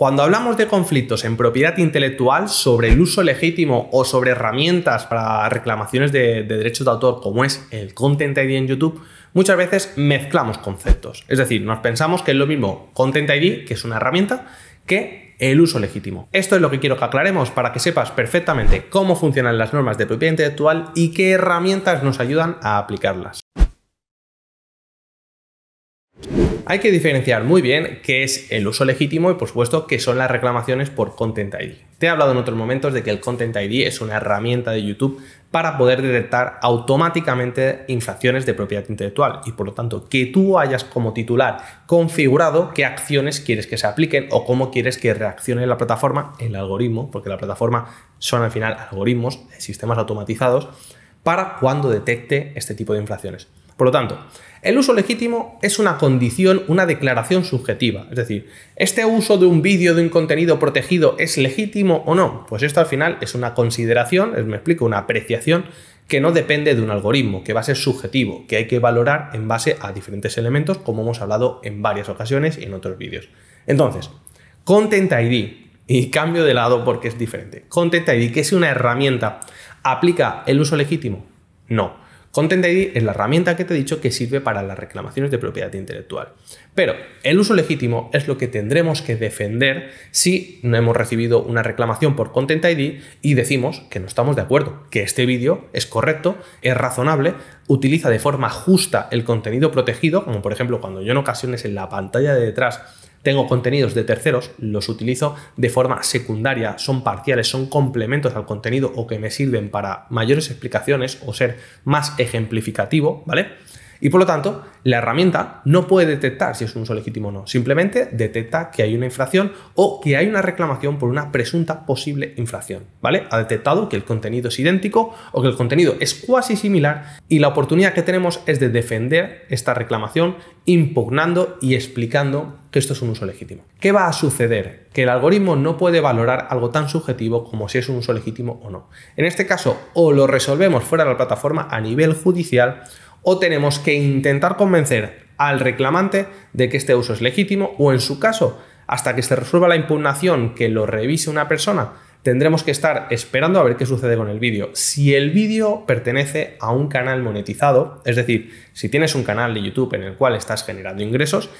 Cuando hablamos de conflictos en propiedad intelectual sobre el uso legítimo o sobre herramientas para reclamaciones de, derechos de autor, como es el Content ID en YouTube, muchas veces mezclamos conceptos. Es decir, nos pensamos que es lo mismo Content ID, que es una herramienta, que el uso legítimo. Esto es lo que quiero que aclaremos para que sepas perfectamente cómo funcionan las normas de propiedad intelectual y qué herramientas nos ayudan a aplicarlas. Hay que diferenciar muy bien qué es el uso legítimo y por supuesto qué son las reclamaciones por Content ID. Te he hablado en otros momentos de que el Content ID es una herramienta de YouTube para poder detectar automáticamente infracciones de propiedad intelectual y por lo tanto que tú hayas como titular configurado qué acciones quieres que se apliquen o cómo quieres que reaccione la plataforma, el algoritmo, porque la plataforma son al final algoritmos, sistemas automatizados para cuando detecte este tipo de inflaciones. Por lo tanto, el uso legítimo es una condición, una declaración subjetiva. Es decir, ¿este uso de un vídeo, de un contenido protegido es legítimo o no? Pues esto al final es una consideración, me explico, una apreciación que no depende de un algoritmo, que va a ser subjetivo, que hay que valorar en base a diferentes elementos, como hemos hablado en varias ocasiones y en otros vídeos. Entonces, Content ID, y cambio de lado porque es diferente. Content ID, que es una herramienta ¿Aplica el uso legítimo? No. Content ID es la herramienta que te he dicho que sirve para las reclamaciones de propiedad intelectual. Pero el uso legítimo es lo que tendremos que defender si no hemos recibido una reclamación por Content ID y decimos que no estamos de acuerdo, que este vídeo es correcto, es razonable, utiliza de forma justa el contenido protegido, como por ejemplo cuando yo en ocasiones en la pantalla de detrás tengo contenidos de terceros, los utilizo de forma secundaria, son parciales, son complementos al contenido o que me sirven para mayores explicaciones o ser más ejemplificativo, ¿vale? Y por lo tanto, la herramienta no puede detectar si es un uso legítimo o no. Simplemente detecta que hay una infracción o que hay una reclamación por una presunta posible infracción. ¿Vale? Ha detectado que el contenido es idéntico o que el contenido es cuasi similar y la oportunidad que tenemos es de defender esta reclamación impugnando y explicando que esto es un uso legítimo. ¿Qué va a suceder? Que el algoritmo no puede valorar algo tan subjetivo como si es un uso legítimo o no. En este caso, o lo resolvemos fuera de la plataforma a nivel judicial o tenemos que intentar convencer al reclamante de que este uso es legítimo o en su caso, hasta que se resuelva la impugnación que lo revise una persona, tendremos que estar esperando a ver qué sucede con el vídeo. Si el vídeo pertenece a un canal monetizado, es decir, si tienes un canal de YouTube en el cual estás generando ingresos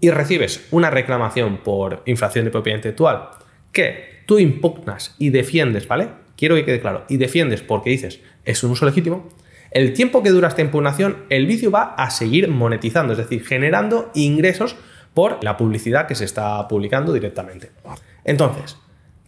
y recibes una reclamación por infracción de propiedad intelectual que tú impugnas y defiendes, ¿vale? Quiero que quede claro, y defiendes porque dices es un uso legítimo, el tiempo que dura esta impugnación, el vicio va a seguir monetizando, es decir, generando ingresos por la publicidad que se está publicando directamente. Entonces,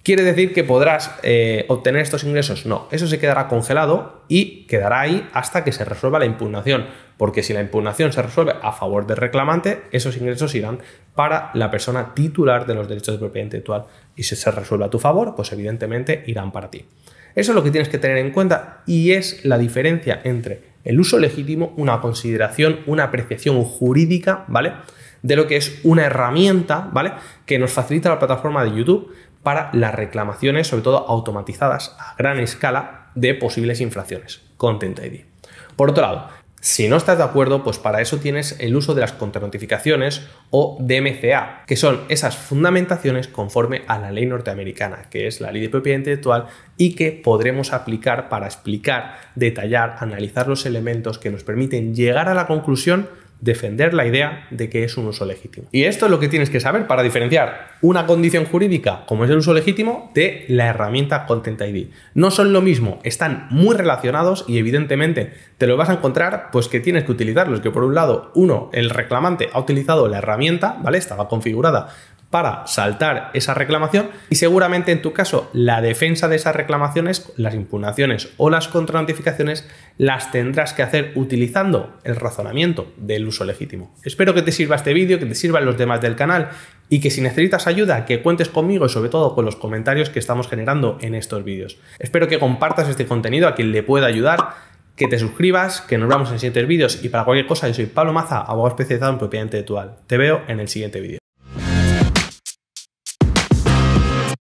¿Quiere decir que podrás eh, obtener estos ingresos? No, eso se quedará congelado y quedará ahí hasta que se resuelva la impugnación, porque si la impugnación se resuelve a favor del reclamante, esos ingresos irán para la persona titular de los derechos de propiedad intelectual y si se resuelve a tu favor, pues evidentemente irán para ti. Eso es lo que tienes que tener en cuenta y es la diferencia entre el uso legítimo, una consideración, una apreciación jurídica, ¿vale? de lo que es una herramienta, ¿vale? Que nos facilita la plataforma de YouTube para las reclamaciones, sobre todo automatizadas a gran escala, de posibles inflaciones, Content ID. Por otro lado, si no estás de acuerdo, pues para eso tienes el uso de las contranotificaciones o DMCA, que son esas fundamentaciones conforme a la ley norteamericana, que es la ley de propiedad intelectual y que podremos aplicar para explicar, detallar, analizar los elementos que nos permiten llegar a la conclusión defender la idea de que es un uso legítimo. Y esto es lo que tienes que saber para diferenciar una condición jurídica como es el uso legítimo de la herramienta Content ID. No son lo mismo, están muy relacionados y evidentemente te lo vas a encontrar pues que tienes que utilizarlos, que por un lado, uno, el reclamante ha utilizado la herramienta, ¿vale? Estaba configurada para saltar esa reclamación y seguramente en tu caso la defensa de esas reclamaciones, las impugnaciones o las contranotificaciones las tendrás que hacer utilizando el razonamiento del uso legítimo. Espero que te sirva este vídeo, que te sirvan los demás del canal y que si necesitas ayuda que cuentes conmigo y sobre todo con los comentarios que estamos generando en estos vídeos. Espero que compartas este contenido a quien le pueda ayudar que te suscribas, que nos vemos en siguientes vídeos y para cualquier cosa yo soy Pablo Maza, abogado especializado en propiedad intelectual. Te veo en el siguiente vídeo.